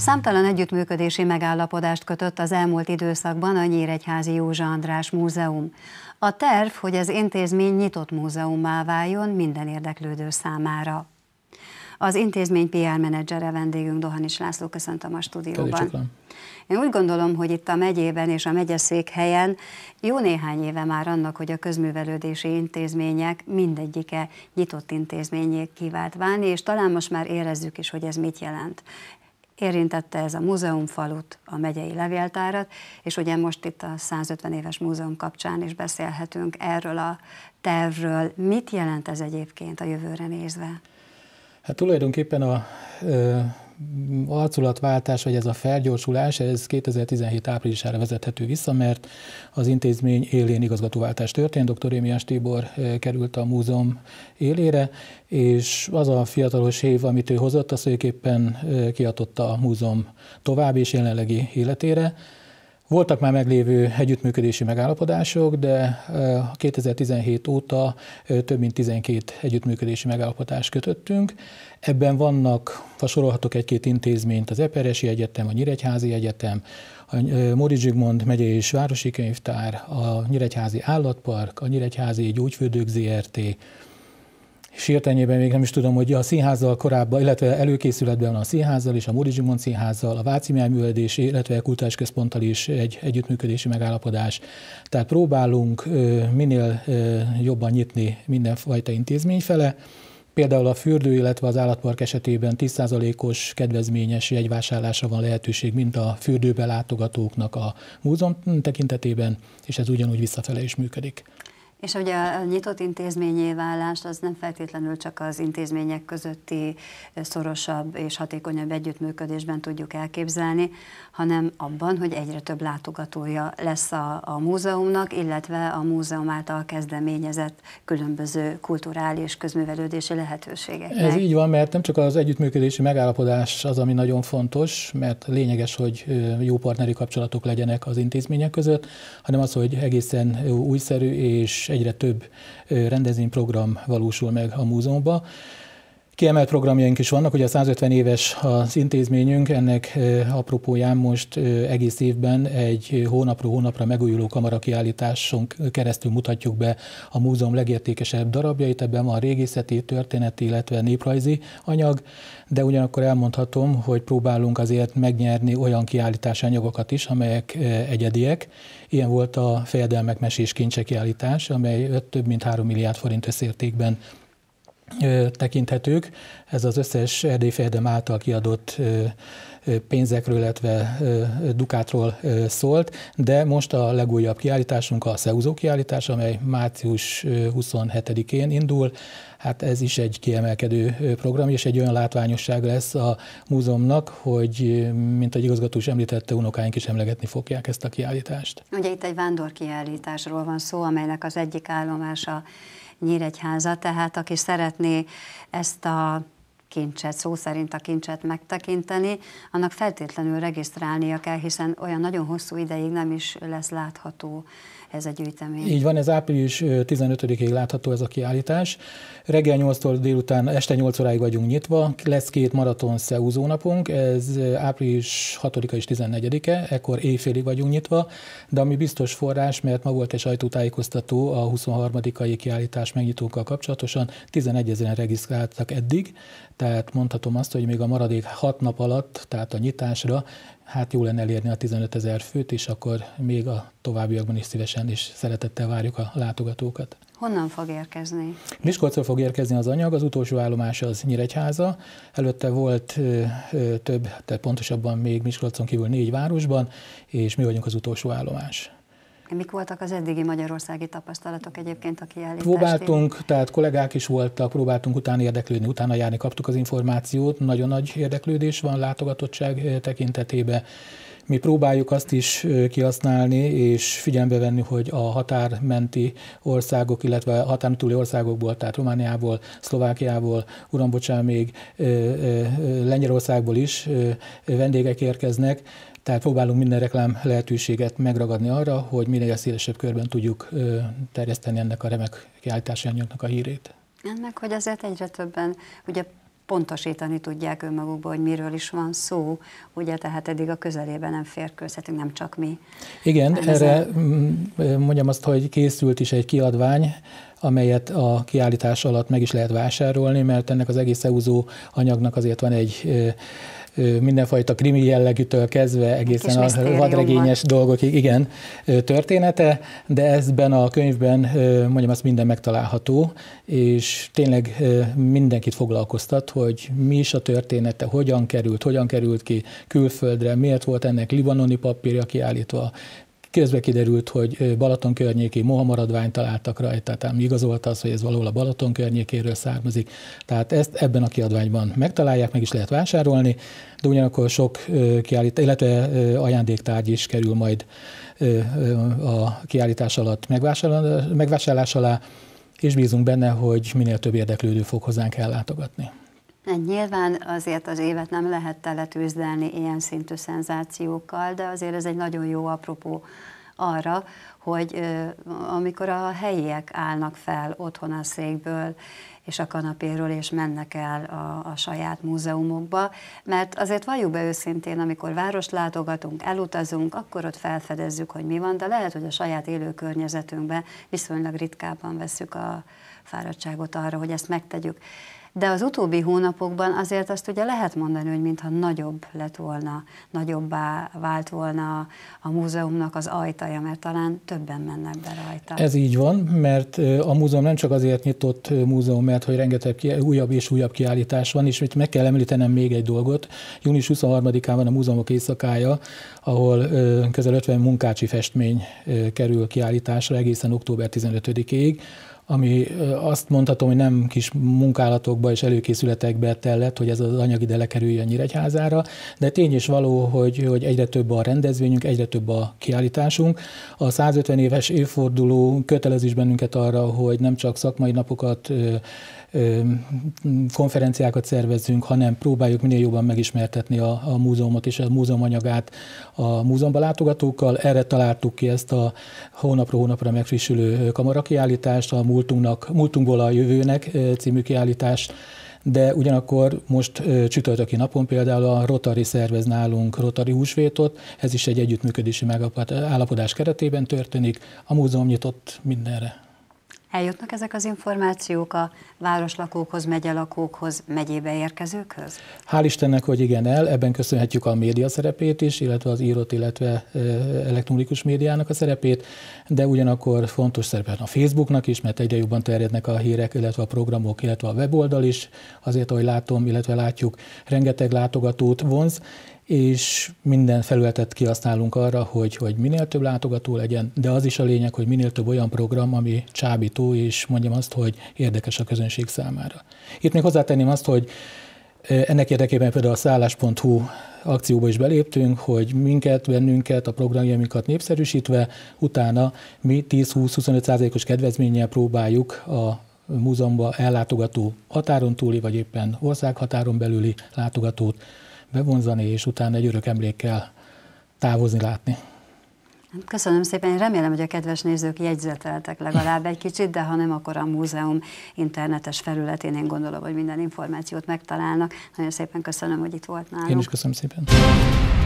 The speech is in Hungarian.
Számtalan együttműködési megállapodást kötött az elmúlt időszakban a Nyíregyházi Józsa András Múzeum. A terv, hogy az intézmény nyitott múzeummá váljon minden érdeklődő számára. Az intézmény PR menedzsere vendégünk Dohanis László köszöntöm a stúdióban. Én úgy gondolom, hogy itt a megyében és a helyen jó néhány éve már annak, hogy a közművelődési intézmények mindegyike nyitott intézményé kívánt válni, és talán most már érezzük is, hogy ez mit jelent érintette ez a múzeumfalut, a megyei levéltárat, és ugye most itt a 150 éves múzeum kapcsán is beszélhetünk erről a tervről. Mit jelent ez egyébként a jövőre nézve? Hát tulajdonképpen a arculatváltás, vagy ez a felgyorsulás, ez 2017 áprilisára vezethető vissza, mert az intézmény élén igazgatóváltás történt, dr. Émiás Tibor eh, került a múzeum élére, és az a fiatalos év, amit ő hozott, az éppen eh, kiadotta a múzeum további és jelenlegi életére, voltak már meglévő együttműködési megállapodások, de 2017 óta több mint 12 együttműködési megállapodást kötöttünk. Ebben vannak, ha sorolhatok egy-két intézményt, az Eperesi Egyetem, a Nyíregyházi Egyetem, a Móri Zsigmond megyei és városi könyvtár, a Nyíregyházi Állatpark, a Nyíregyházi Gyógyfődők ZRT, sértenyében még nem is tudom, hogy a színházzal korábban, illetve előkészületben a színházzal és a Morizsimon színházzal, a Váci Művelődés, illetve a Kultás Központtal is egy együttműködési megállapodás. Tehát próbálunk minél jobban nyitni mindenfajta intézmény fele, Például a fürdő, illetve az állatpark esetében 10%-os kedvezményes jegyvásárlásra van lehetőség, mint a fürdőbe látogatóknak a múzeum tekintetében, és ez ugyanúgy visszafele is működik. És ugye a nyitott intézményé válás az nem feltétlenül csak az intézmények közötti szorosabb és hatékonyabb együttműködésben tudjuk elképzelni, hanem abban, hogy egyre több látogatója lesz a, a múzeumnak, illetve a múzeum által kezdeményezett különböző kulturális közművelődési lehetőségek. Ez így van, mert nem csak az együttműködési megállapodás az, ami nagyon fontos, mert lényeges, hogy jó partneri kapcsolatok legyenek az intézmények között, hanem az, hogy egészen újszerű és egyre több rendezvényprogram valósul meg a múzeumban kiemelt programjaink is vannak, a 150 éves az intézményünk, ennek apropóján most egész évben egy hónapról hónapra megújuló kamarakiállításon keresztül mutatjuk be a múzeum legértékesebb darabjait, ebben van régészeti, történeti, illetve néprajzi anyag, de ugyanakkor elmondhatom, hogy próbálunk azért megnyerni olyan kiállítási anyagokat is, amelyek egyediek. Ilyen volt a fejedelmek mesés kincse kiállítás, amely több mint 3 milliárd forint összértékben tekinthetők. Ez az összes Erdély Fejedem által kiadott pénzekről, illetve dukátról szólt, de most a legújabb kiállításunk a Szeúzó kiállítás, amely március 27-én indul. Hát ez is egy kiemelkedő program, és egy olyan látványosság lesz a múzeumnak, hogy, mint egy igazgató is említette, unokáink is emlegetni fogják ezt a kiállítást. Ugye itt egy vándorkiállításról van szó, amelynek az egyik állomása Nyíregyháza, tehát aki szeretné ezt a kincset, szó szerint a kincset megtekinteni, annak feltétlenül regisztrálnia kell, hiszen olyan nagyon hosszú ideig nem is lesz látható ez a gyűjtemény. Így van, ez április 15-ig látható ez a kiállítás. Reggel 8-tól délután, este 8 óráig vagyunk nyitva, lesz két maraton szeúzó napunk, ez április 6-a és 14-e, ekkor éjfélig vagyunk nyitva, de ami biztos forrás, mert ma volt egy sajtótájékoztató a 23-ai kiállítás megnyitókkal kapcsolatosan, 11 ezeren regisztráltak eddig, tehát mondhatom azt, hogy még a maradék hat nap alatt, tehát a nyitásra, hát jó lenne elérni a 15 ezer főt, és akkor még a továbbiakban is szívesen és szeretettel várjuk a látogatókat. Honnan fog érkezni? Miskolcról fog érkezni az anyag, az utolsó állomás az Nyíregyháza, előtte volt ö, ö, több, tehát pontosabban még Miskolcon kívül négy városban, és mi vagyunk az utolsó állomás. Mik voltak az eddigi magyarországi tapasztalatok egyébként a kiállítástéren? Próbáltunk, tehát kollégák is voltak, próbáltunk utána érdeklődni, utána járni, kaptuk az információt, nagyon nagy érdeklődés van látogatottság eh, tekintetében. Mi próbáljuk azt is kihasználni és figyelembe venni, hogy a határmenti országok, illetve a határ túli országokból, tehát Romániából, Szlovákiából, uram, még Lengyelországból is vendégek érkeznek, tehát próbálunk minden reklám lehetőséget megragadni arra, hogy minél szélesebb körben tudjuk terjeszteni ennek a remek kiállítási anyagnak a hírét. Ennek, hogy azért egyre többen ugye pontosítani tudják önmagukban, hogy miről is van szó, ugye tehát eddig a közelében nem férkőzhetünk, nem csak mi. Igen, hát erre mm, mondjam azt, hogy készült is egy kiadvány, amelyet a kiállítás alatt meg is lehet vásárolni, mert ennek az egész EUZO anyagnak azért van egy mindenfajta krimi jellegűtől kezdve egészen a vadregényes dolgokig, igen, története, de ezben a könyvben mondjam azt minden megtalálható, és tényleg mindenkit foglalkoztat, hogy mi is a története, hogyan került, hogyan került ki külföldre, miért volt ennek libanoni papírja kiállítva, Közben kiderült, hogy Balaton környéki mohamaradványt találtak rajta, tehát igazolta az, hogy ez valahol a Balaton környékéről származik. Tehát ezt ebben a kiadványban megtalálják, meg is lehet vásárolni, de ugyanakkor sok kiállít, illetve ajándéktárgy is kerül majd a kiállítás alatt megvásárlás alá, és bízunk benne, hogy minél több érdeklődő fog hozzánk ellátogatni. Hát nyilván azért az évet nem lehet teletűzdelni ilyen szintű szenzációkkal, de azért ez egy nagyon jó apropó arra, hogy amikor a helyiek állnak fel otthon a székből, és a kanapéről, és mennek el a, a saját múzeumokba, mert azért valljuk be őszintén, amikor várost látogatunk, elutazunk, akkor ott felfedezzük, hogy mi van, de lehet, hogy a saját élő környezetünkben viszonylag ritkábban veszük a fáradtságot arra, hogy ezt megtegyük de az utóbbi hónapokban azért azt ugye lehet mondani, hogy mintha nagyobb lett volna, nagyobbá vált volna a múzeumnak az ajtaja, mert talán többen mennek be rajta. Ez így van, mert a múzeum nem csak azért nyitott múzeum, mert hogy rengeteg újabb és újabb kiállítás van, és itt meg kell említenem még egy dolgot. Június 23-án van a múzeumok éjszakája, ahol közel 50 munkácsi festmény kerül kiállításra egészen október 15-ig ami azt mondhatom, hogy nem kis munkálatokba és előkészületekbe tellett, hogy ez az anyagi lekerüljön Nyíregyházára, de tény is való, hogy, hogy egyre több a rendezvényünk, egyre több a kiállításunk. A 150 éves évforduló kötelez is bennünket arra, hogy nem csak szakmai napokat konferenciákat szervezzünk, hanem próbáljuk minél jobban megismertetni a, a múzeumot és a múzeum anyagát a múzeumba látogatókkal. Erre találtuk ki ezt a hónapra hónapra megfrissülő kamarakiállítást, a múzeum múltunknak, múltunkból a jövőnek című kiállítás, de ugyanakkor most csütörtöki napon például a Rotary szervez nálunk Rotary húsvétot, ez is egy együttműködési megállapodás keretében történik, a múzeum nyitott mindenre. Eljutnak ezek az információk a városlakókhoz, megyelakókhoz, megyébe érkezőkhöz? Hál' Istennek, hogy igen, el. Ebben köszönhetjük a média szerepét is, illetve az írott, illetve elektronikus médiának a szerepét, de ugyanakkor fontos szerepe a Facebooknak is, mert egyre jobban terjednek a hírek, illetve a programok, illetve a weboldal is, azért, ahogy látom, illetve látjuk, rengeteg látogatót vonz, és minden felületet kihasználunk arra, hogy, hogy minél több látogató legyen, de az is a lényeg, hogy minél több olyan program, ami csábító, és mondjam azt, hogy érdekes a közönség számára. Itt még hozzátenném azt, hogy ennek érdekében például a szállás.hu akcióba is beléptünk, hogy minket, bennünket, a programjainkat népszerűsítve, utána mi 10-20-25 százalékos kedvezménnyel próbáljuk a múzeumba ellátogató határon túli, vagy éppen országhatáron belüli látogatót bevonzani, és utána egy örök emlékkel távozni, látni. Hát köszönöm szépen, én remélem, hogy a kedves nézők jegyzeteltek legalább egy kicsit, de ha nem, akkor a múzeum internetes felületén én gondolom, hogy minden információt megtalálnak. Nagyon szépen köszönöm, hogy itt volt nálunk. Én is köszönöm szépen.